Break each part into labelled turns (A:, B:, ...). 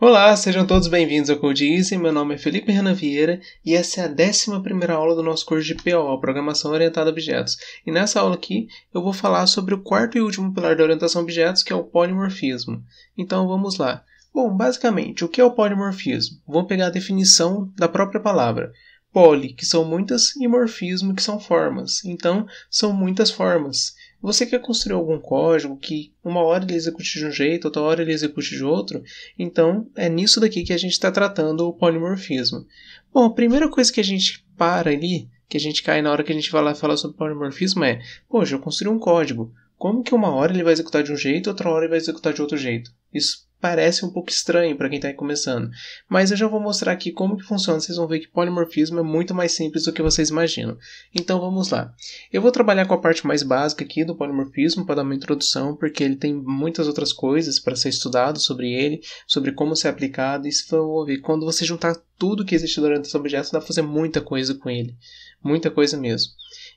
A: Olá, sejam todos bem-vindos ao Code Easy. Meu nome é Felipe Renan Vieira e essa é a 11 aula do nosso curso de PO, Programação Orientada a Objetos. E nessa aula aqui eu vou falar sobre o quarto e último pilar da orientação a objetos, que é o polimorfismo. Então vamos lá. Bom, basicamente, o que é o polimorfismo? Vamos pegar a definição da própria palavra. Poli, que são muitas, e morfismo, que são formas. Então, são muitas formas. Você quer construir algum código que uma hora ele execute de um jeito, outra hora ele execute de outro? Então é nisso daqui que a gente está tratando o polimorfismo. Bom, a primeira coisa que a gente para ali, que a gente cai na hora que a gente vai lá falar sobre polimorfismo é: poxa, eu construí um código. Como que uma hora ele vai executar de um jeito, outra hora ele vai executar de outro jeito? Isso parece um pouco estranho para quem está começando, mas eu já vou mostrar aqui como que funciona, vocês vão ver que polimorfismo é muito mais simples do que vocês imaginam. Então vamos lá. Eu vou trabalhar com a parte mais básica aqui do polimorfismo para dar uma introdução, porque ele tem muitas outras coisas para ser estudado sobre ele, sobre como ser aplicado, e se for ver, quando você juntar tudo que existe durante esse objeto, dá para fazer muita coisa com ele, muita coisa mesmo.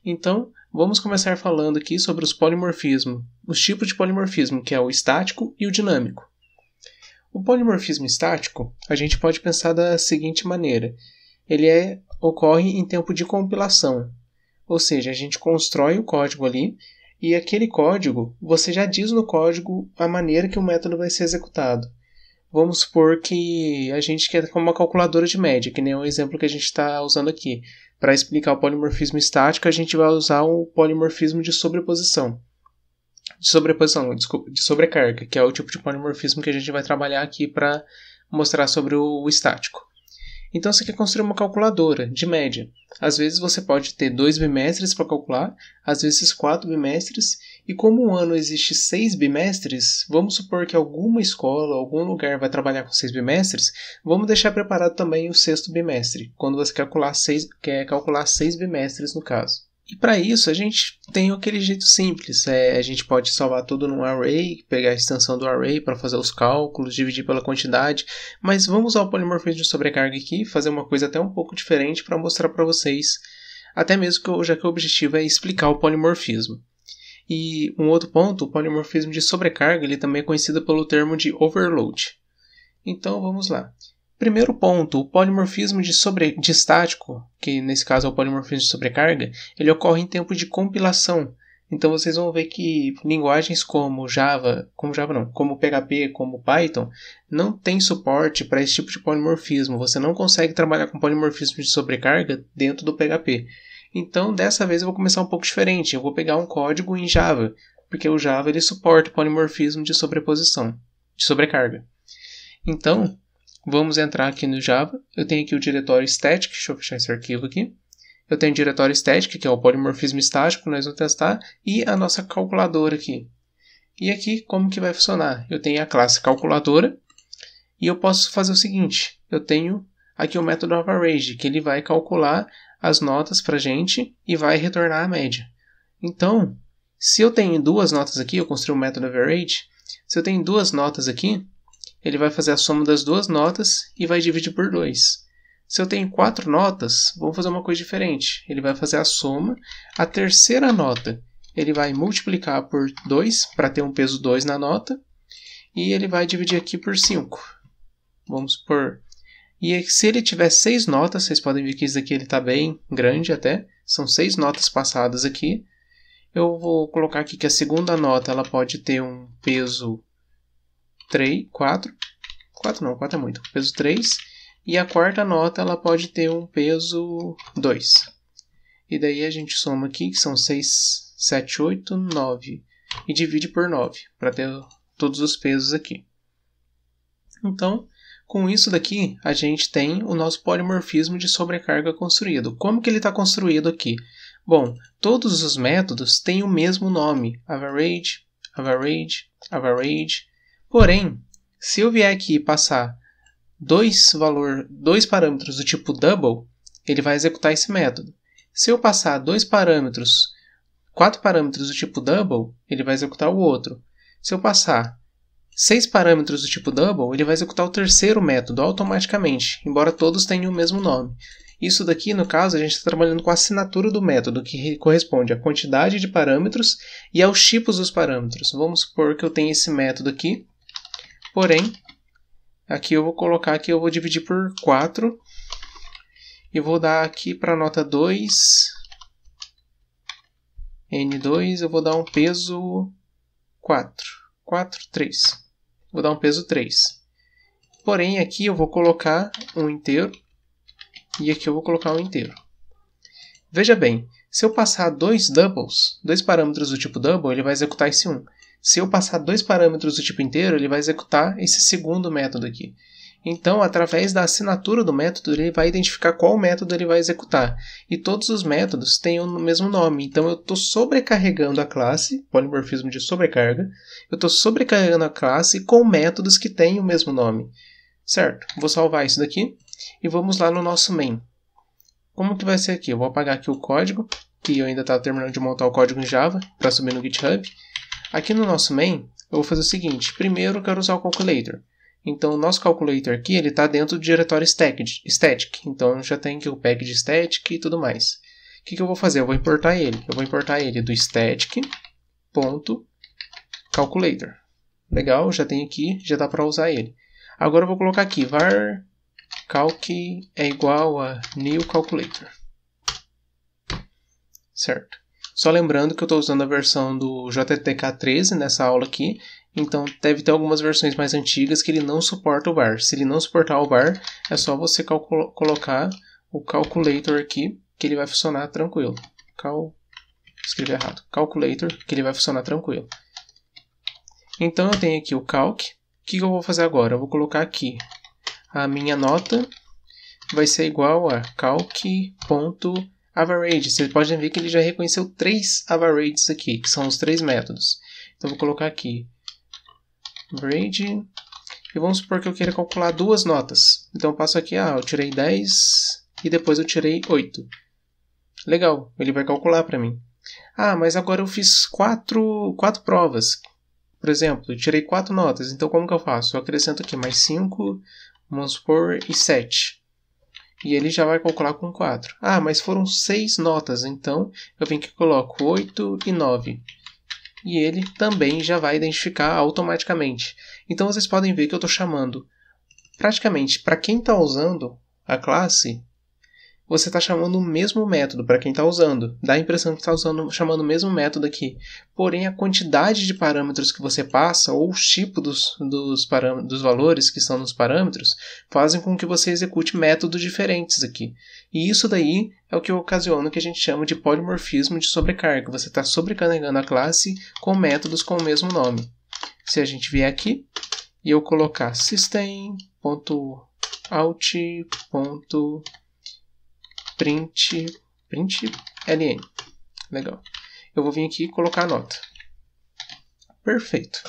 A: Então, vamos começar falando aqui sobre os polimorfismos, os tipos de polimorfismo, que é o estático e o dinâmico. O polimorfismo estático a gente pode pensar da seguinte maneira: ele é, ocorre em tempo de compilação, ou seja, a gente constrói o código ali e aquele código você já diz no código a maneira que o método vai ser executado. Vamos supor que a gente quer uma calculadora de média, que nem o exemplo que a gente está usando aqui. Para explicar o polimorfismo estático, a gente vai usar o polimorfismo de sobreposição de sobreposição, desculpa, de sobrecarga, que é o tipo de polimorfismo que a gente vai trabalhar aqui para mostrar sobre o, o estático. Então você quer construir uma calculadora de média. Às vezes você pode ter dois bimestres para calcular, às vezes quatro bimestres, e como um ano existe seis bimestres, vamos supor que alguma escola, algum lugar vai trabalhar com seis bimestres, vamos deixar preparado também o sexto bimestre, quando você calcular seis, quer calcular seis bimestres no caso. E para isso a gente tem aquele jeito simples, é, a gente pode salvar tudo num array, pegar a extensão do array para fazer os cálculos, dividir pela quantidade, mas vamos usar o polimorfismo de sobrecarga aqui, fazer uma coisa até um pouco diferente para mostrar para vocês, até mesmo que eu, já que o objetivo é explicar o polimorfismo. E um outro ponto, o polimorfismo de sobrecarga, ele também é conhecido pelo termo de overload. Então vamos lá. Primeiro ponto, o polimorfismo de, sobre... de estático, que nesse caso é o polimorfismo de sobrecarga, ele ocorre em tempo de compilação. Então vocês vão ver que linguagens como Java, como Java não, como PHP, como Python, não tem suporte para esse tipo de polimorfismo. Você não consegue trabalhar com polimorfismo de sobrecarga dentro do PHP. Então, dessa vez eu vou começar um pouco diferente. Eu vou pegar um código em Java, porque o Java ele suporta polimorfismo de sobreposição, de sobrecarga. Então, Vamos entrar aqui no Java. Eu tenho aqui o diretório static, deixa eu fechar esse arquivo aqui. Eu tenho o diretório static, que é o polimorfismo estático que nós vamos testar, e a nossa calculadora aqui. E aqui, como que vai funcionar? Eu tenho a classe calculadora, e eu posso fazer o seguinte, eu tenho aqui o método average, que ele vai calcular as notas para gente e vai retornar a média. Então, se eu tenho duas notas aqui, eu construí o um método average, se eu tenho duas notas aqui, ele vai fazer a soma das duas notas e vai dividir por 2. Se eu tenho quatro notas, vou fazer uma coisa diferente. Ele vai fazer a soma. A terceira nota, ele vai multiplicar por 2 para ter um peso 2 na nota. E ele vai dividir aqui por 5. Vamos por. E se ele tiver seis notas, vocês podem ver que isso aqui está bem grande até. São seis notas passadas aqui. Eu vou colocar aqui que a segunda nota ela pode ter um peso 3, 4, 4 não, 4 é muito, peso 3, e a quarta nota ela pode ter um peso 2. E daí a gente soma aqui, que são 6, 7, 8, 9, e divide por 9, para ter todos os pesos aqui. Então, com isso daqui, a gente tem o nosso polimorfismo de sobrecarga construído. Como que ele está construído aqui? Bom, todos os métodos têm o mesmo nome, average, average, average, Porém, se eu vier aqui e passar dois valor, dois parâmetros do tipo double, ele vai executar esse método. Se eu passar dois parâmetros, quatro parâmetros do tipo double, ele vai executar o outro. Se eu passar seis parâmetros do tipo double, ele vai executar o terceiro método automaticamente, embora todos tenham o mesmo nome. Isso daqui, no caso, a gente está trabalhando com a assinatura do método, que corresponde à quantidade de parâmetros e aos tipos dos parâmetros. Vamos supor que eu tenho esse método aqui, Porém, aqui eu vou colocar que eu vou dividir por 4 e vou dar aqui para a nota 2, N2, eu vou dar um peso 4, 4, 3. Vou dar um peso 3. Porém, aqui eu vou colocar um inteiro e aqui eu vou colocar um inteiro. Veja bem, se eu passar dois doubles, dois parâmetros do tipo double, ele vai executar esse 1. Se eu passar dois parâmetros do tipo inteiro, ele vai executar esse segundo método aqui. Então, através da assinatura do método, ele vai identificar qual método ele vai executar. E todos os métodos têm o mesmo nome. Então, eu estou sobrecarregando a classe, polimorfismo de sobrecarga, eu estou sobrecarregando a classe com métodos que têm o mesmo nome. Certo, vou salvar isso daqui e vamos lá no nosso main. Como que vai ser aqui? Eu vou apagar aqui o código, que eu ainda estava terminando de montar o código em Java, para subir no GitHub. Aqui no nosso main, eu vou fazer o seguinte. Primeiro, eu quero usar o calculator. Então, o nosso calculator aqui, ele está dentro do diretório static, static. Então, já tem aqui o package static e tudo mais. O que, que eu vou fazer? Eu vou importar ele. Eu vou importar ele do static.calculator. Legal, já tem aqui, já dá para usar ele. Agora eu vou colocar aqui var calc é igual a new calculator. Certo. Só lembrando que eu estou usando a versão do JTK 13 nessa aula aqui, então deve ter algumas versões mais antigas que ele não suporta o bar. Se ele não suportar o bar, é só você colocar o calculator aqui, que ele vai funcionar tranquilo. Cal... Escrevi errado. Calculator, que ele vai funcionar tranquilo. Então eu tenho aqui o calc. O que eu vou fazer agora? Eu vou colocar aqui a minha nota vai ser igual a calc.calc average. Vocês podem ver que ele já reconheceu três averages aqui, que são os três métodos. Então, vou colocar aqui average. E vamos supor que eu queira calcular duas notas. Então, eu passo aqui, ah, eu tirei 10 e depois eu tirei 8. Legal, ele vai calcular para mim. Ah, mas agora eu fiz quatro, quatro provas. Por exemplo, eu tirei quatro notas, então como que eu faço? Eu acrescento aqui mais 5, vamos supor, e 7. E ele já vai calcular com 4. Ah, mas foram 6 notas, então eu venho que coloco 8 e 9. E ele também já vai identificar automaticamente. Então vocês podem ver que eu estou chamando praticamente para quem está usando a classe você está chamando o mesmo método para quem está usando. Dá a impressão que está usando, chamando o mesmo método aqui. Porém, a quantidade de parâmetros que você passa, ou o tipo dos, dos, dos valores que estão nos parâmetros, fazem com que você execute métodos diferentes aqui. E isso daí é o que ocasiona o que a gente chama de polimorfismo de sobrecarga. Você está sobrecarregando a classe com métodos com o mesmo nome. Se a gente vier aqui e eu colocar system.out.out print, print ln. Legal. Eu vou vir aqui e colocar a nota. Perfeito.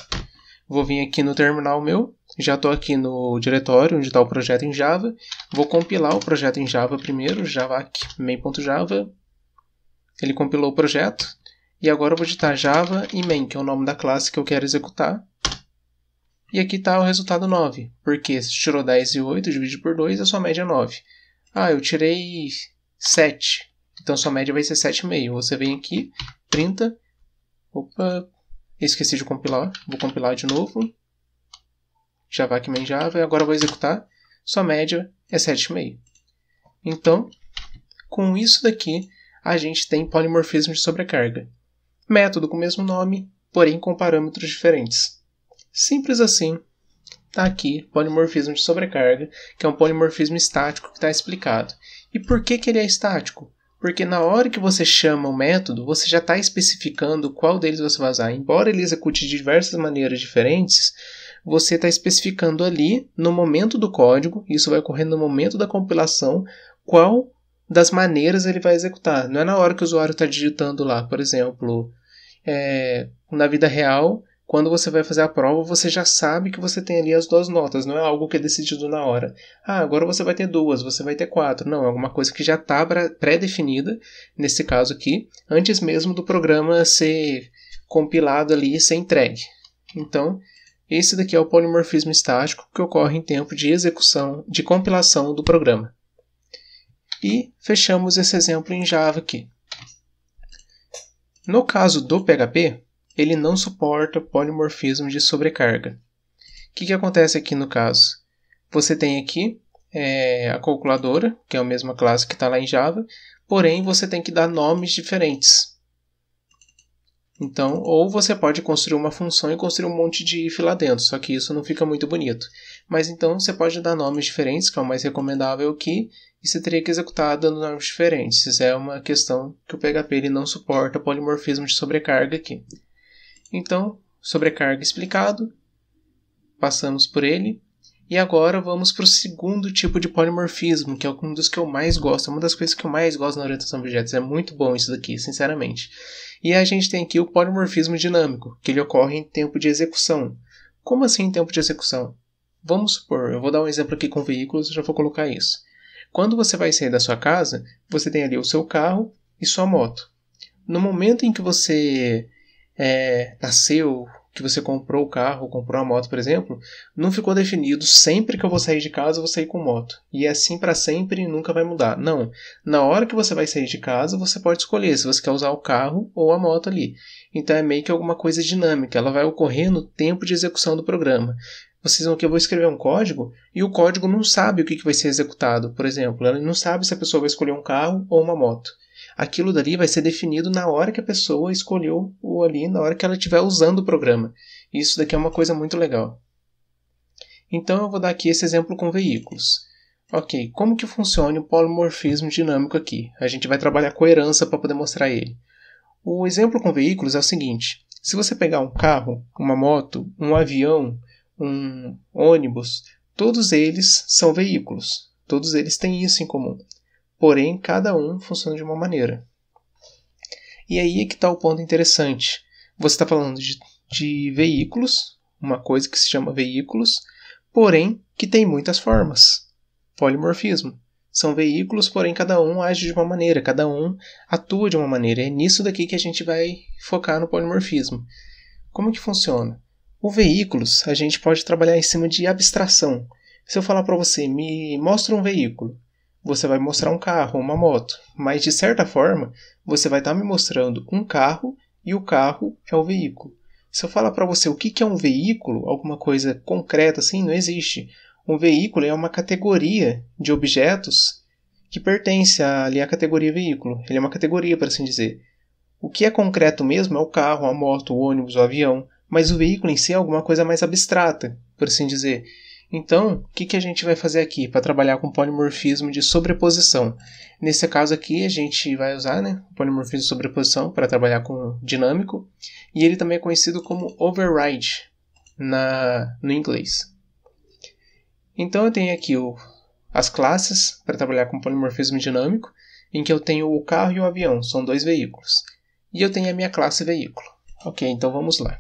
A: Vou vir aqui no terminal meu, já estou aqui no diretório onde está o projeto em Java. Vou compilar o projeto em Java primeiro, javac main.java. Ele compilou o projeto. E agora eu vou digitar java e main, que é o nome da classe que eu quero executar. E aqui está o resultado 9, porque se tirou 10 e 8, divide por 2, a sua média é 9. Ah, eu tirei 7. Então sua média vai ser 7,5. Você vem aqui, 30. Opa, esqueci de compilar. Vou compilar de novo. Java aqui main Java. E agora vou executar. Sua média é 7,5. Então, com isso daqui, a gente tem polimorfismo de sobrecarga. Método com o mesmo nome, porém com parâmetros diferentes. Simples assim, está aqui polimorfismo de sobrecarga, que é um polimorfismo estático que está explicado. E por que, que ele é estático? Porque na hora que você chama o método, você já está especificando qual deles você vai usar. Embora ele execute de diversas maneiras diferentes, você está especificando ali, no momento do código, isso vai ocorrer no momento da compilação, qual das maneiras ele vai executar. Não é na hora que o usuário está digitando lá, por exemplo, é, na vida real, quando você vai fazer a prova, você já sabe que você tem ali as duas notas, não é algo que é decidido na hora. Ah, agora você vai ter duas, você vai ter quatro. Não, é alguma coisa que já está pré-definida, nesse caso aqui, antes mesmo do programa ser compilado ali e ser entregue. Então, esse daqui é o polimorfismo estático que ocorre em tempo de execução, de compilação do programa. E fechamos esse exemplo em Java aqui. No caso do PHP, ele não suporta polimorfismo de sobrecarga. O que, que acontece aqui no caso? Você tem aqui é, a calculadora, que é a mesma classe que está lá em Java, porém você tem que dar nomes diferentes. Então, ou você pode construir uma função e construir um monte de if lá dentro, só que isso não fica muito bonito. Mas então você pode dar nomes diferentes, que é o mais recomendável aqui, e você teria que executar dando nomes diferentes. Isso é uma questão que o PHP ele não suporta polimorfismo de sobrecarga aqui. Então, sobrecarga explicado, passamos por ele. E agora vamos para o segundo tipo de polimorfismo, que é um dos que eu mais gosto, é uma das coisas que eu mais gosto na orientação a objetos. É muito bom isso daqui, sinceramente. E a gente tem aqui o polimorfismo dinâmico, que ele ocorre em tempo de execução. Como assim em tempo de execução? Vamos supor, eu vou dar um exemplo aqui com veículos, já vou colocar isso. Quando você vai sair da sua casa, você tem ali o seu carro e sua moto. No momento em que você é, nasceu, que você comprou o carro, comprou a moto, por exemplo, não ficou definido sempre que eu vou sair de casa, eu vou sair com moto. E é assim para sempre e nunca vai mudar. Não. Na hora que você vai sair de casa, você pode escolher se você quer usar o carro ou a moto ali. Então é meio que alguma coisa dinâmica, ela vai ocorrer no tempo de execução do programa. Vocês vão que eu vou escrever um código e o código não sabe o que, que vai ser executado, por exemplo. Ele não sabe se a pessoa vai escolher um carro ou uma moto aquilo dali vai ser definido na hora que a pessoa escolheu o ali, na hora que ela estiver usando o programa. Isso daqui é uma coisa muito legal. Então eu vou dar aqui esse exemplo com veículos. Ok, como que funciona o polimorfismo dinâmico aqui? A gente vai trabalhar coerência para poder mostrar ele. O exemplo com veículos é o seguinte: se você pegar um carro, uma moto, um avião, um ônibus, todos eles são veículos. Todos eles têm isso em comum porém cada um funciona de uma maneira. E aí é que está o ponto interessante. Você está falando de, de veículos, uma coisa que se chama veículos, porém que tem muitas formas. Polimorfismo. São veículos, porém cada um age de uma maneira, cada um atua de uma maneira. É nisso daqui que a gente vai focar no polimorfismo. Como que funciona? O veículos, a gente pode trabalhar em cima de abstração. Se eu falar para você, me mostra um veículo você vai mostrar um carro, uma moto, mas de certa forma você vai estar tá me mostrando um carro e o carro é o veículo. Se eu falar para você o que, que é um veículo, alguma coisa concreta assim, não existe. Um veículo é uma categoria de objetos que pertence ali à categoria veículo. Ele é uma categoria, para assim dizer. O que é concreto mesmo é o carro, a moto, o ônibus, o avião, mas o veículo em si é alguma coisa mais abstrata, por assim dizer. Então, o que, que a gente vai fazer aqui para trabalhar com polimorfismo de sobreposição? Nesse caso aqui, a gente vai usar né, polimorfismo de sobreposição para trabalhar com dinâmico, e ele também é conhecido como override na, no inglês. Então, eu tenho aqui o, as classes para trabalhar com polimorfismo dinâmico, em que eu tenho o carro e o avião, são dois veículos. E eu tenho a minha classe veículo. Ok, então vamos lá.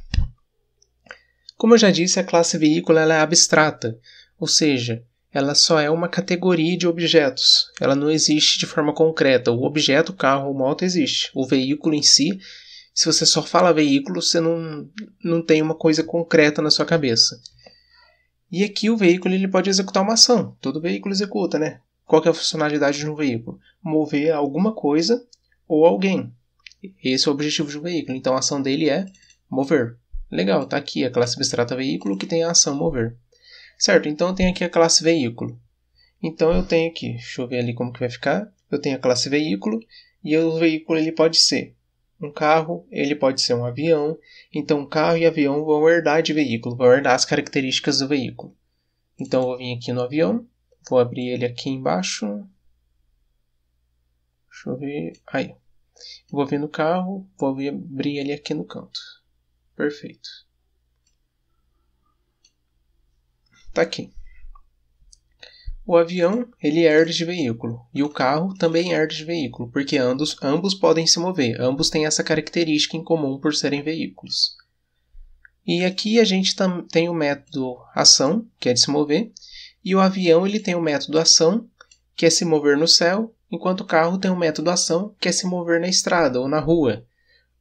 A: Como eu já disse, a classe veículo é abstrata, ou seja, ela só é uma categoria de objetos. Ela não existe de forma concreta. O objeto, o carro ou moto existe. O veículo em si, se você só fala veículo, você não, não tem uma coisa concreta na sua cabeça. E aqui o veículo ele pode executar uma ação. Todo veículo executa, né? Qual é a funcionalidade de um veículo? Mover alguma coisa ou alguém. Esse é o objetivo de um veículo. Então a ação dele é mover. Legal, está aqui a classe abstrata veículo que tem a ação mover. Certo, então eu tenho aqui a classe veículo. Então eu tenho aqui, deixa eu ver ali como que vai ficar. Eu tenho a classe veículo e o veículo ele pode ser um carro, ele pode ser um avião. Então carro e avião vão herdar de veículo, vão herdar as características do veículo. Então eu vou vir aqui no avião, vou abrir ele aqui embaixo. Deixa eu ver, aí. Vou vir no carro, vou abrir ele aqui no canto. Perfeito. Tá aqui. O avião, ele herda é de veículo, e o carro também herde é de veículo, porque ambos, ambos podem se mover, ambos têm essa característica em comum por serem veículos. E aqui a gente tem o método ação, que é de se mover, e o avião ele tem o método ação, que é se mover no céu, enquanto o carro tem o método ação, que é se mover na estrada ou na rua.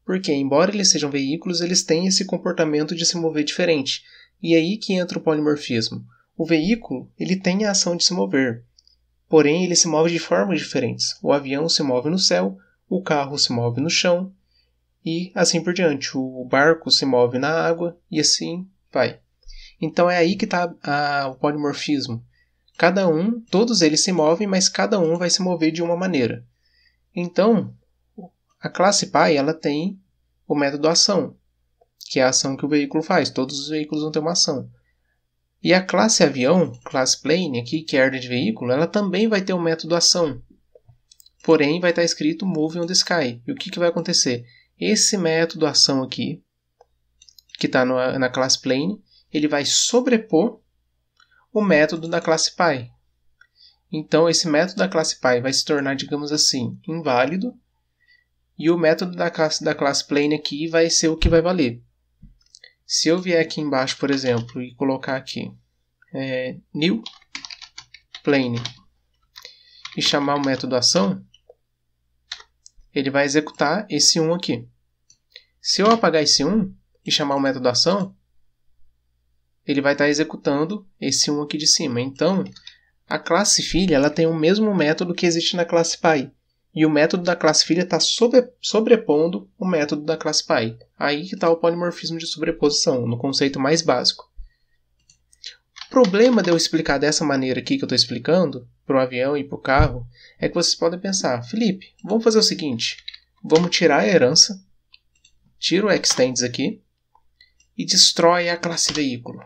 A: Porque, embora eles sejam veículos, eles têm esse comportamento de se mover diferente. E é aí que entra o polimorfismo. O veículo, ele tem a ação de se mover. Porém, ele se move de formas diferentes. O avião se move no céu, o carro se move no chão e assim por diante. O barco se move na água e assim vai. Então é aí que está o polimorfismo. Cada um, todos eles se movem, mas cada um vai se mover de uma maneira. Então, a classe pai ela tem o método ação, que é a ação que o veículo faz. Todos os veículos vão ter uma ação. E a classe avião, classe plane aqui, que é a área de veículo, ela também vai ter um método ação. Porém, vai estar escrito Move on the Sky. E o que, que vai acontecer? Esse método ação aqui, que está na classe plane, ele vai sobrepor o método da classe pai. Então, esse método da classe pai vai se tornar, digamos assim, inválido e o método da classe, da classe plane aqui vai ser o que vai valer. Se eu vier aqui embaixo, por exemplo, e colocar aqui é, new plane e chamar o método ação, ele vai executar esse 1 aqui. Se eu apagar esse 1 e chamar o método ação, ele vai estar executando esse 1 aqui de cima. Então, a classe filha ela tem o mesmo método que existe na classe pai e o método da classe filha está sobrepondo o método da classe pai. Aí que está o polimorfismo de sobreposição, no conceito mais básico. O problema de eu explicar dessa maneira aqui que eu estou explicando, para o avião e para o carro, é que vocês podem pensar, Felipe, vamos fazer o seguinte, vamos tirar a herança, tira o extends aqui e destrói a classe veículo.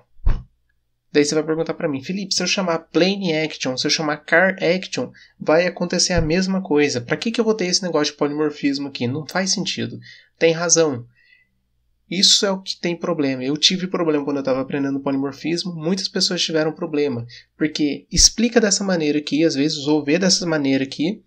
A: Daí você vai perguntar para mim, Felipe, se eu chamar plane action, se eu chamar car action, vai acontecer a mesma coisa. Para que, que eu vou ter esse negócio de polimorfismo aqui? Não faz sentido. Tem razão. Isso é o que tem problema. Eu tive problema quando eu estava aprendendo polimorfismo, muitas pessoas tiveram problema. Porque explica dessa maneira aqui, às vezes, ou vê dessa maneira aqui,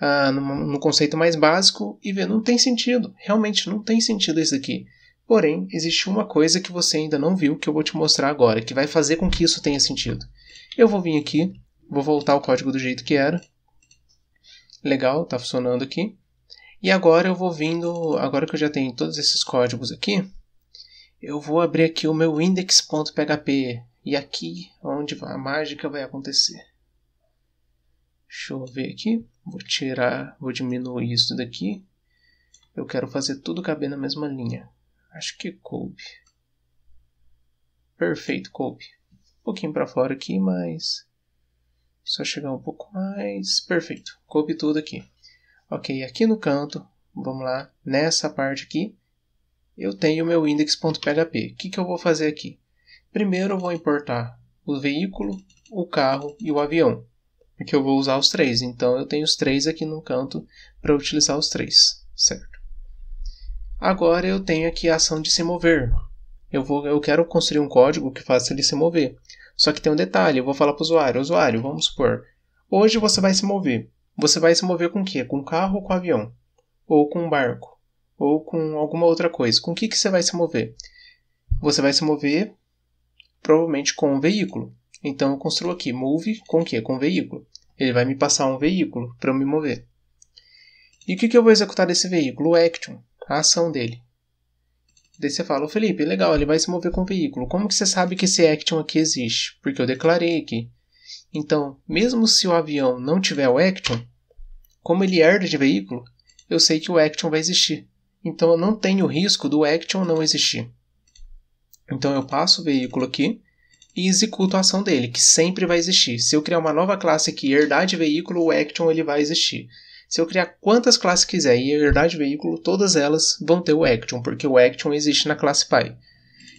A: ah, no, no conceito mais básico, e vê, não tem sentido. Realmente não tem sentido isso aqui. Porém, existe uma coisa que você ainda não viu que eu vou te mostrar agora, que vai fazer com que isso tenha sentido. Eu vou vir aqui, vou voltar o código do jeito que era. Legal, tá funcionando aqui. E agora eu vou vindo, agora que eu já tenho todos esses códigos aqui, eu vou abrir aqui o meu index.php e aqui onde a mágica vai acontecer. Deixa eu ver aqui, vou tirar, vou diminuir isso daqui. Eu quero fazer tudo caber na mesma linha. Acho que coube. Perfeito, coube. Um pouquinho para fora aqui, mas... Só chegar um pouco mais... Perfeito, coube tudo aqui. Ok, aqui no canto, vamos lá, nessa parte aqui, eu tenho o meu index.php. O que, que eu vou fazer aqui? Primeiro eu vou importar o veículo, o carro e o avião. Porque eu vou usar os três, então eu tenho os três aqui no canto para utilizar os três, certo? Agora eu tenho aqui a ação de se mover. Eu, vou, eu quero construir um código que faça ele se mover. Só que tem um detalhe, eu vou falar para o usuário, usuário, vamos supor, hoje você vai se mover. Você vai se mover com o quê? Com carro ou com avião? Ou com um barco? Ou com alguma outra coisa? Com o que, que você vai se mover? Você vai se mover provavelmente com um veículo. Então eu construo aqui move com o quê? Com um veículo. Ele vai me passar um veículo para eu me mover. E o que, que eu vou executar desse veículo? O action a ação dele. Daí você fala, Felipe, legal, ele vai se mover com o veículo. Como que você sabe que esse action aqui existe? Porque eu declarei aqui. Então, mesmo se o avião não tiver o action, como ele herda de veículo, eu sei que o action vai existir. Então eu não tenho risco do action não existir. Então eu passo o veículo aqui e executo a ação dele, que sempre vai existir. Se eu criar uma nova classe que herdar de veículo, o action ele vai existir. Se eu criar quantas classes quiser e herdar de veículo, todas elas vão ter o action, porque o action existe na classe pai.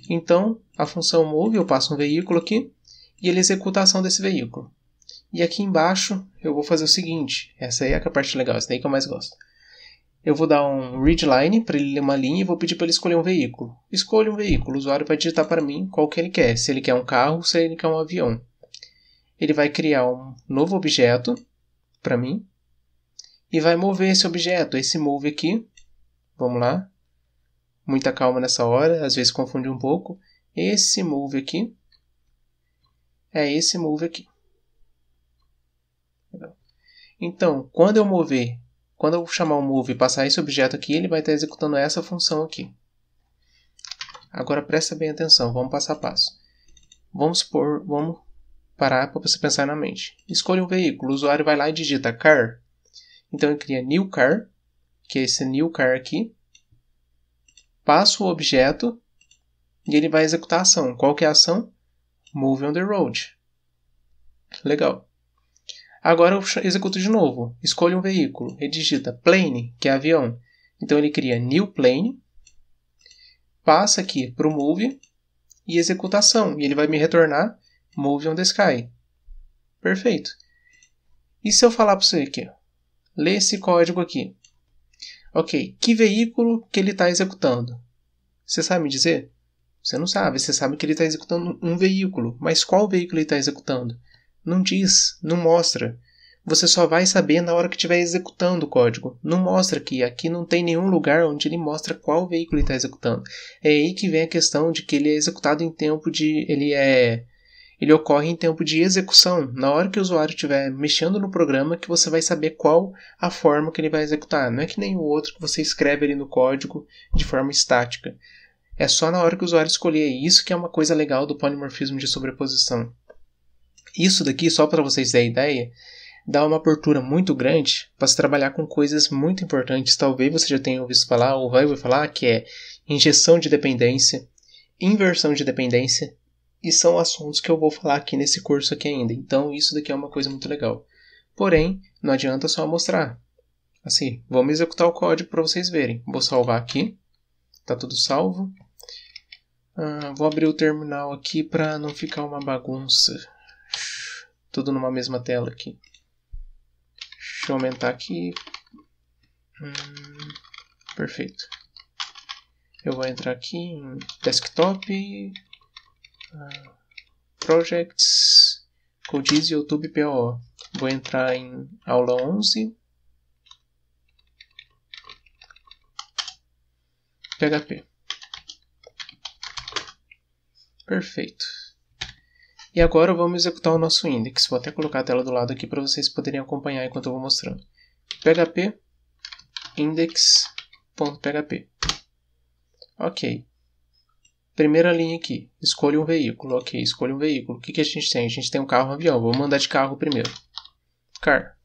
A: Então, a função move, eu passo um veículo aqui e ele executa a ação desse veículo. E aqui embaixo eu vou fazer o seguinte, essa aí é, é a parte legal, essa daí que eu mais gosto. Eu vou dar um readline para ele ler uma linha e vou pedir para ele escolher um veículo. Escolha um veículo, o usuário vai digitar para mim qual que ele quer, se ele quer um carro, se ele quer um avião. Ele vai criar um novo objeto para mim e vai mover esse objeto, esse move aqui. Vamos lá. Muita calma nessa hora, às vezes confunde um pouco. Esse move aqui é esse move aqui. Então, quando eu mover, quando eu chamar o move e passar esse objeto aqui, ele vai estar executando essa função aqui. Agora presta bem atenção, vamos passo a passo. Vamos por, vamos parar para você pensar na mente. Escolha um veículo, o usuário vai lá e digita car então eu crio new car, que é esse new car aqui. Passo o objeto e ele vai executar a ação. Qual que é a ação? Move on the road. Legal. Agora eu executo de novo. Escolho um veículo e digita plane, que é avião. Então ele cria new plane, passa aqui para o move e ação. E ele vai me retornar move on the sky. Perfeito. E se eu falar para você aqui, lê esse código aqui. Ok, que veículo que ele está executando? Você sabe me dizer? Você não sabe, você sabe que ele está executando um veículo, mas qual veículo ele está executando? Não diz, não mostra. Você só vai saber na hora que estiver executando o código. Não mostra aqui, aqui não tem nenhum lugar onde ele mostra qual veículo ele está executando. É aí que vem a questão de que ele é executado em tempo de. ele é ele ocorre em tempo de execução, na hora que o usuário estiver mexendo no programa, que você vai saber qual a forma que ele vai executar. Não é que nem o outro que você escreve ali no código de forma estática. É só na hora que o usuário escolher. Isso que é uma coisa legal do polimorfismo de sobreposição. Isso daqui, só para vocês terem ideia, dá uma abertura muito grande para se trabalhar com coisas muito importantes. Talvez você já tenha ouvido falar ou vai ouvir falar que é injeção de dependência, inversão de dependência e são assuntos que eu vou falar aqui nesse curso aqui ainda. Então isso daqui é uma coisa muito legal. Porém, não adianta só mostrar. Assim, vamos executar o código para vocês verem. Vou salvar aqui. Tá tudo salvo. Ah, vou abrir o terminal aqui para não ficar uma bagunça. Tudo numa mesma tela aqui. Deixa eu aumentar aqui. Hum, perfeito. Eu vou entrar aqui em desktop, uh, projects, Codiz, YouTube, PO. Vou entrar em aula 11. PHP. Perfeito. E agora vamos executar o nosso index. Vou até colocar a tela do lado aqui para vocês poderem acompanhar enquanto eu vou mostrando. PHP index.php. Ok. Primeira linha aqui, escolha um veículo. Ok, escolha um veículo. O que, que a gente tem? A gente tem um carro um avião. Vou mandar de carro primeiro. Car.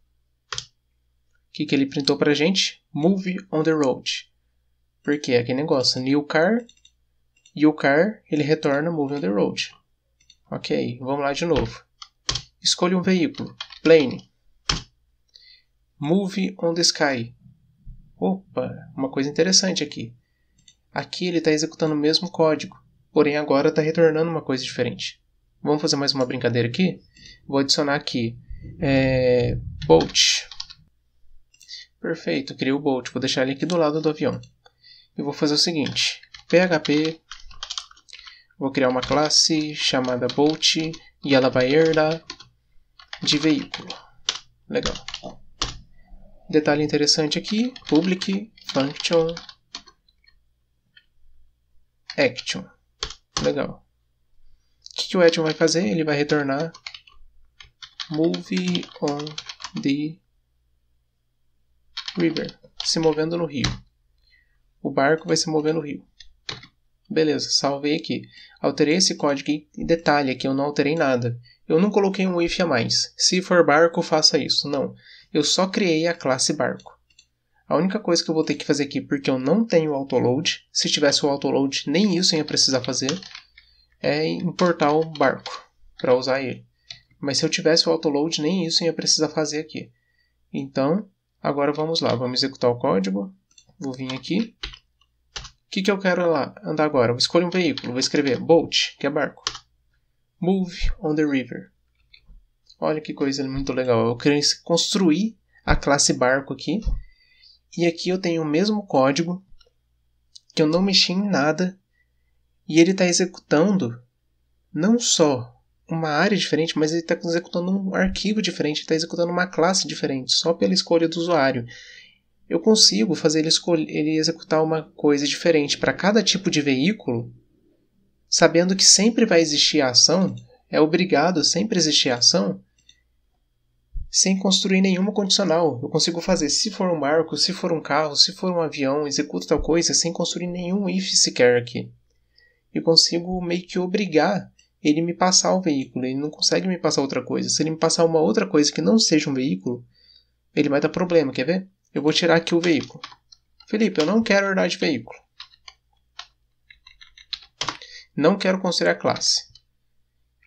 A: O que, que ele printou pra gente? Move on the road. por quê? É aquele negócio. New car. E o car, ele retorna move on the road. Ok, vamos lá de novo. Escolha um veículo. Plane. Move on the sky. Opa, uma coisa interessante aqui. Aqui ele está executando o mesmo código, porém agora está retornando uma coisa diferente. Vamos fazer mais uma brincadeira aqui? Vou adicionar aqui é, Bolt. Perfeito, criei o Bolt. Vou deixar ele aqui do lado do avião. E vou fazer o seguinte: PHP. Vou criar uma classe chamada Bolt e ela vai herdar de veículo. Legal. Detalhe interessante aqui: public function action. Legal. O que, que o action vai fazer? Ele vai retornar move on the river. Se movendo no rio. O barco vai se mover no rio. Beleza, salvei aqui. Alterei esse código e detalhe aqui eu não alterei nada. Eu não coloquei um if a mais. Se for barco, faça isso. Não. Eu só criei a classe barco. A única coisa que eu vou ter que fazer aqui, porque eu não tenho autoload, se tivesse o autoload, nem isso eu ia precisar fazer, é importar o barco para usar ele. Mas se eu tivesse o autoload, nem isso eu ia precisar fazer aqui. Então, agora vamos lá, vamos executar o código. Vou vir aqui. O que, que eu quero lá andar agora? Eu escolho um veículo, vou escrever boat, que é barco. Move on the river. Olha que coisa muito legal. Eu quero construir a classe barco aqui e aqui eu tenho o mesmo código, que eu não mexi em nada, e ele está executando não só uma área diferente, mas ele está executando um arquivo diferente, está executando uma classe diferente, só pela escolha do usuário. Eu consigo fazer ele, escolher, ele executar uma coisa diferente para cada tipo de veículo, sabendo que sempre vai existir a ação, é obrigado sempre existir ação, sem construir nenhuma condicional. Eu consigo fazer se for um barco, se for um carro, se for um avião, executo tal coisa sem construir nenhum if sequer aqui. Eu consigo meio que obrigar ele me passar o veículo, ele não consegue me passar outra coisa. Se ele me passar uma outra coisa que não seja um veículo, ele vai dar problema, quer ver? Eu vou tirar aqui o veículo. Felipe, eu não quero herdar de veículo. Não quero construir a classe.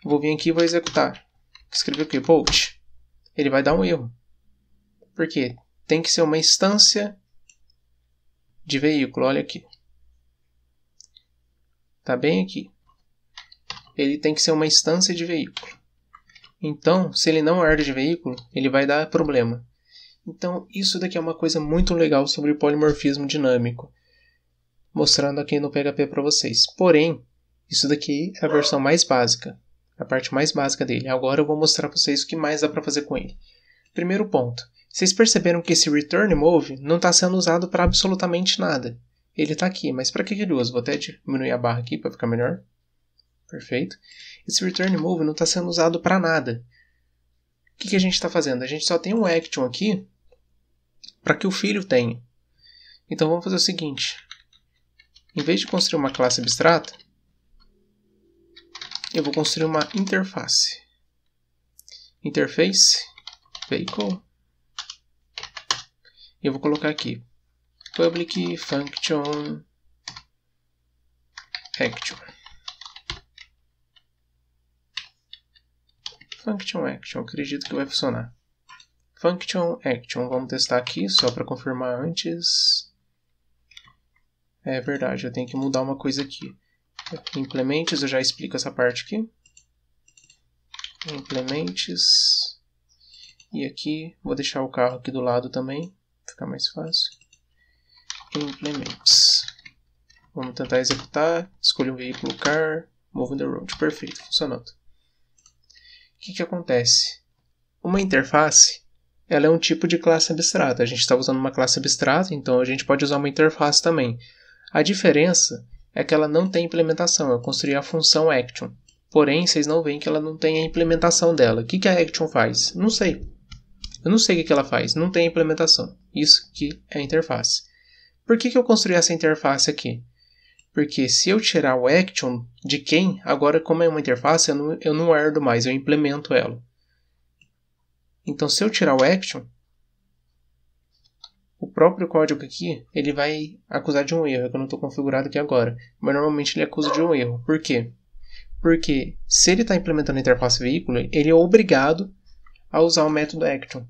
A: Vou vir aqui e vou executar. Escrever o que? Bolt ele vai dar um erro. Porque tem que ser uma instância de veículo, olha aqui. Tá bem aqui. Ele tem que ser uma instância de veículo. Então, se ele não é ardo de veículo, ele vai dar problema. Então, isso daqui é uma coisa muito legal sobre polimorfismo dinâmico, mostrando aqui no PHP para vocês. Porém, isso daqui é a versão mais básica a parte mais básica dele. Agora eu vou mostrar para vocês o que mais dá para fazer com ele. Primeiro ponto, vocês perceberam que esse return move não está sendo usado para absolutamente nada. Ele está aqui, mas para que ele usa? Vou até diminuir a barra aqui para ficar melhor. Perfeito. Esse return move não está sendo usado para nada. O que, que a gente está fazendo? A gente só tem um action aqui para que o filho tenha. Então vamos fazer o seguinte. Em vez de construir uma classe abstrata, eu vou construir uma interface. Interface, vehicle. E eu vou colocar aqui public function action. Function action, acredito que vai funcionar. Function action, vamos testar aqui só para confirmar antes. É verdade, eu tenho que mudar uma coisa aqui implementes, eu já explico essa parte aqui. Implementes. E aqui, vou deixar o carro aqui do lado também, ficar mais fácil. Implementes. Vamos tentar executar. Escolha o veículo car. Move the road. Perfeito, funcionando. O que, que acontece? Uma interface ela é um tipo de classe abstrata. A gente está usando uma classe abstrata, então a gente pode usar uma interface também. A diferença é que ela não tem implementação, eu construí a função action. Porém, vocês não veem que ela não tem a implementação dela. O que, que a action faz? Não sei. Eu não sei o que, que ela faz, não tem implementação. Isso que é a interface. Por que, que eu construí essa interface aqui? Porque se eu tirar o action de quem, agora como é uma interface, eu não, eu não herdo mais, eu implemento ela. Então, se eu tirar o action, o próprio código aqui, ele vai acusar de um erro, é que eu não estou configurado aqui agora. Mas normalmente ele acusa de um erro. Por quê? Porque se ele está implementando a interface veículo, ele é obrigado a usar o método action.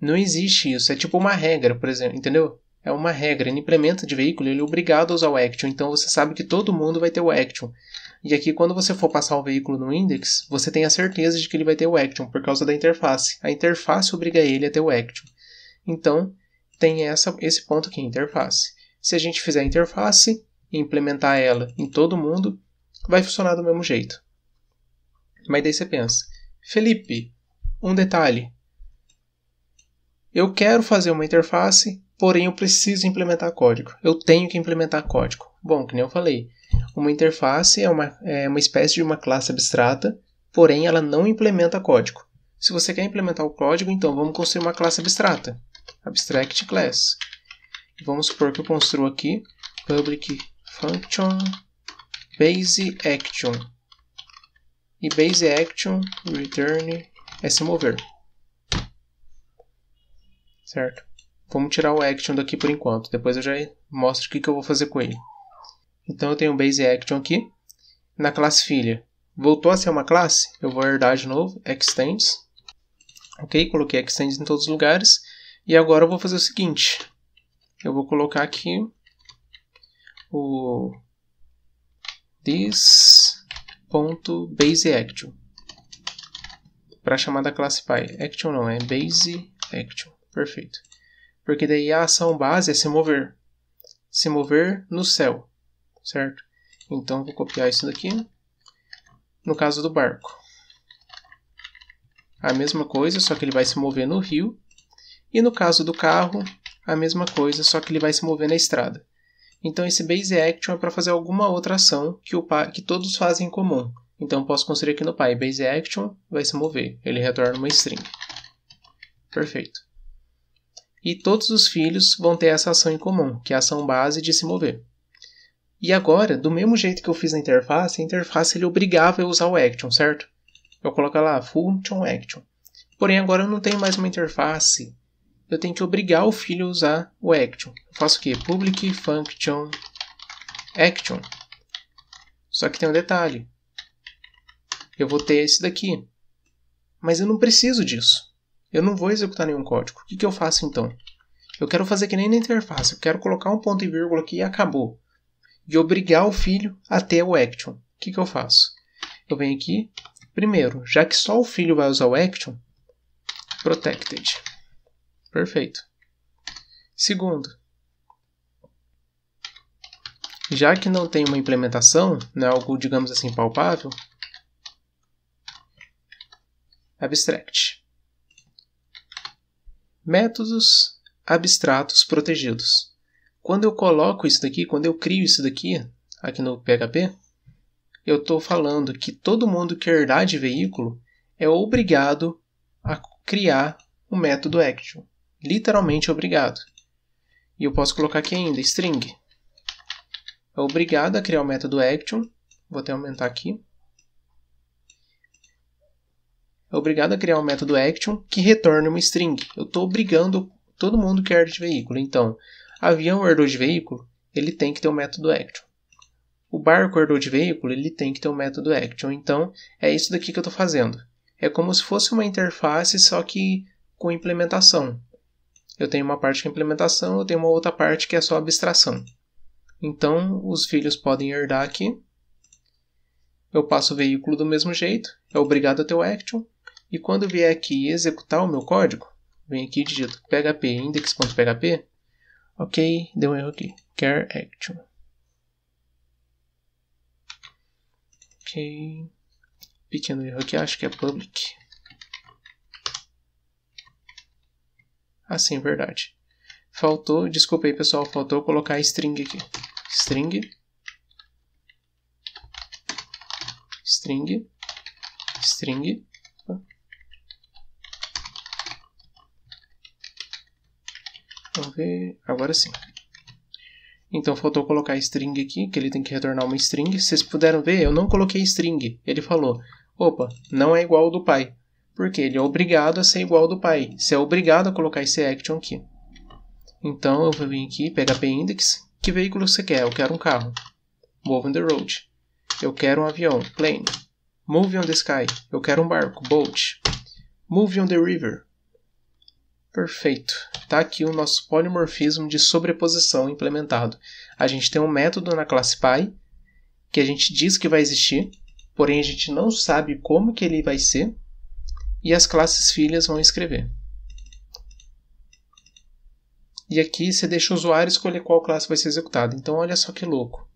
A: Não existe isso. É tipo uma regra, por exemplo, entendeu? É uma regra. Ele implementa de veículo, ele é obrigado a usar o action. Então você sabe que todo mundo vai ter o action. E aqui, quando você for passar o veículo no index, você tem a certeza de que ele vai ter o action por causa da interface. A interface obriga ele a ter o action. Então, tem essa, esse ponto aqui, é interface. Se a gente fizer a interface e implementar ela em todo mundo, vai funcionar do mesmo jeito. Mas daí você pensa, Felipe, um detalhe. Eu quero fazer uma interface, porém eu preciso implementar código. Eu tenho que implementar código. Bom, que nem eu falei, uma interface é uma, é uma espécie de uma classe abstrata, porém ela não implementa código. Se você quer implementar o código, então vamos construir uma classe abstrata abstract class. Vamos supor que eu construo aqui public function base action e base action return é se mover. Certo? Vamos tirar o action daqui por enquanto, depois eu já mostro o que, que eu vou fazer com ele. Então eu tenho o base action aqui na classe filha. Voltou a ser uma classe? Eu vou herdar de novo extends. OK? Coloquei extends em todos os lugares e agora eu vou fazer o seguinte. Eu vou colocar aqui o this.baseAction para chamar da classe pai. Action não, é baseAction. Perfeito. Porque daí a ação base é se mover. Se mover no céu, certo? Então vou copiar isso daqui. No caso do barco. A mesma coisa, só que ele vai se mover no rio e no caso do carro, a mesma coisa, só que ele vai se mover na estrada. Então esse base action é para fazer alguma outra ação que, o que todos fazem em comum. Então posso construir aqui no pai base action, vai se mover, ele retorna uma string. Perfeito. E todos os filhos vão ter essa ação em comum, que é a ação base de se mover. E agora, do mesmo jeito que eu fiz na interface, a interface ele obrigava eu usar o action, certo? Eu coloco lá function action. Porém agora eu não tenho mais uma interface eu tenho que obrigar o filho a usar o action. Eu faço o quê? Public function action. Só que tem um detalhe. Eu vou ter esse daqui. Mas eu não preciso disso. Eu não vou executar nenhum código. O que, que eu faço então? Eu quero fazer que nem na interface. Eu quero colocar um ponto e vírgula aqui e acabou. E obrigar o filho a ter o action. O que, que eu faço? Eu venho aqui. Primeiro, já que só o filho vai usar o action, protected. Perfeito. Segundo, já que não tem uma implementação, né, algo, digamos assim, palpável, abstract. Métodos abstratos protegidos. Quando eu coloco isso daqui, quando eu crio isso daqui, aqui no PHP, eu estou falando que todo mundo que herdar de veículo é obrigado a criar o um método action literalmente obrigado. E eu posso colocar aqui ainda string. É obrigado a criar o método action. Vou até aumentar aqui. É obrigado a criar o método action que retorne uma string. Eu estou obrigando todo mundo que é de veículo. Então, avião herdou de veículo, ele tem que ter o um método action. O barco herdou de veículo, ele tem que ter o um método action. Então, é isso daqui que eu estou fazendo. É como se fosse uma interface, só que com implementação. Eu tenho uma parte que é implementação, eu tenho uma outra parte que é só abstração. Então, os filhos podem herdar aqui. Eu passo o veículo do mesmo jeito, é obrigado a ter o action. E quando vier aqui executar o meu código, vem aqui e digito php index.php. Ok, deu um erro aqui. Care action. Ok. Pequeno erro aqui, acho que é public. Assim, verdade. Faltou, desculpa aí pessoal, faltou colocar string aqui. String. String. String. Vamos ver, agora sim. Então faltou colocar string aqui, que ele tem que retornar uma string. Vocês puderam ver, eu não coloquei string. Ele falou, opa, não é igual ao do pai porque ele é obrigado a ser igual do pai. Você é obrigado a colocar esse action aqui. Então eu vou vir aqui, PHP Index. Que veículo você quer? Eu quero um carro. Move on the road. Eu quero um avião. Plane. Move on the sky. Eu quero um barco. Boat. Move on the river. Perfeito. Está aqui o nosso polimorfismo de sobreposição implementado. A gente tem um método na classe pai que a gente diz que vai existir, porém a gente não sabe como que ele vai ser, e as classes filhas vão escrever. E aqui você deixa o usuário escolher qual classe vai ser executada. Então olha só que louco.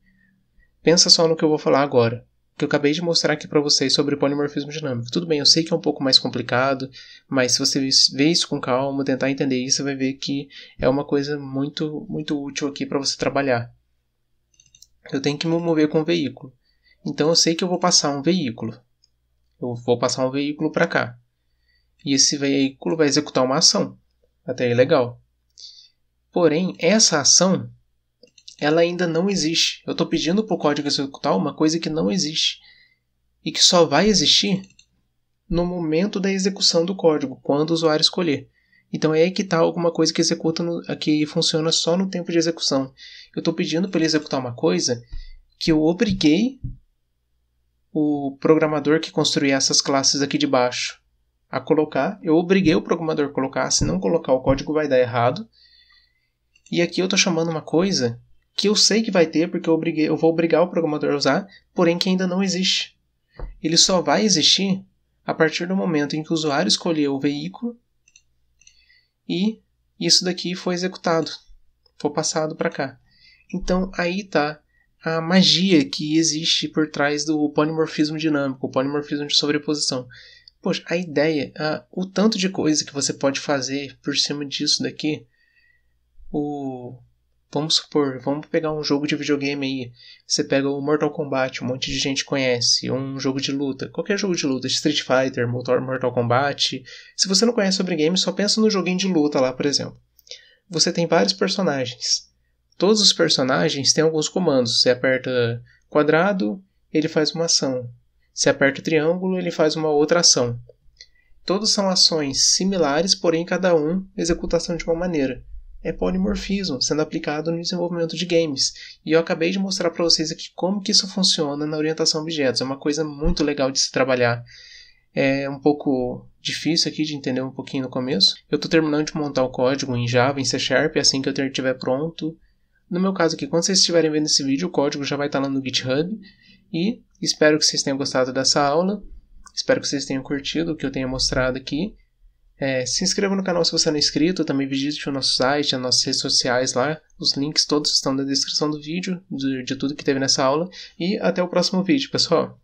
A: Pensa só no que eu vou falar agora, que eu acabei de mostrar aqui para vocês sobre polimorfismo dinâmico. Tudo bem, eu sei que é um pouco mais complicado, mas se você ver isso com calma, tentar entender isso, você vai ver que é uma coisa muito muito útil aqui para você trabalhar. Eu tenho que me mover com o veículo. Então eu sei que eu vou passar um veículo. Eu vou passar um veículo para cá e esse veículo vai executar uma ação. Até aí legal. Porém, essa ação ela ainda não existe. Eu estou pedindo para o código executar uma coisa que não existe e que só vai existir no momento da execução do código, quando o usuário escolher. Então é aí que está alguma coisa que executa no, que funciona só no tempo de execução. Eu estou pedindo para ele executar uma coisa que eu obriguei o programador que construiu essas classes aqui de baixo a colocar. Eu obriguei o programador a colocar, se não colocar o código vai dar errado. E aqui eu estou chamando uma coisa que eu sei que vai ter, porque eu, obriguei, eu vou obrigar o programador a usar, porém que ainda não existe. Ele só vai existir a partir do momento em que o usuário escolheu o veículo e isso daqui foi executado, foi passado para cá. Então aí está a magia que existe por trás do polimorfismo dinâmico, o polimorfismo de sobreposição. Poxa, a ideia, a, o tanto de coisa que você pode fazer por cima disso daqui. O. Vamos supor, vamos pegar um jogo de videogame aí. Você pega o Mortal Kombat, um monte de gente conhece, um jogo de luta, qualquer jogo de luta, Street Fighter, Mortal Kombat. Se você não conhece sobre games, só pensa no joguinho de luta lá, por exemplo. Você tem vários personagens. Todos os personagens têm alguns comandos. Você aperta quadrado, ele faz uma ação. Se aperta o triângulo, ele faz uma outra ação. Todos são ações similares, porém cada um executação de uma maneira. É polimorfismo sendo aplicado no desenvolvimento de games. E eu acabei de mostrar para vocês aqui como que isso funciona na orientação a objetos. É uma coisa muito legal de se trabalhar. É um pouco difícil aqui de entender um pouquinho no começo. Eu estou terminando de montar o código em Java, em C Sharp, assim que eu tiver pronto. No meu caso aqui, quando vocês estiverem vendo esse vídeo, o código já vai estar tá lá no GitHub. E espero que vocês tenham gostado dessa aula. Espero que vocês tenham curtido o que eu tenha mostrado aqui. É, se inscreva no canal se você não é inscrito, também visite o nosso site, as nossas redes sociais lá. Os links todos estão na descrição do vídeo, de, de tudo que teve nessa aula. E até o próximo vídeo, pessoal!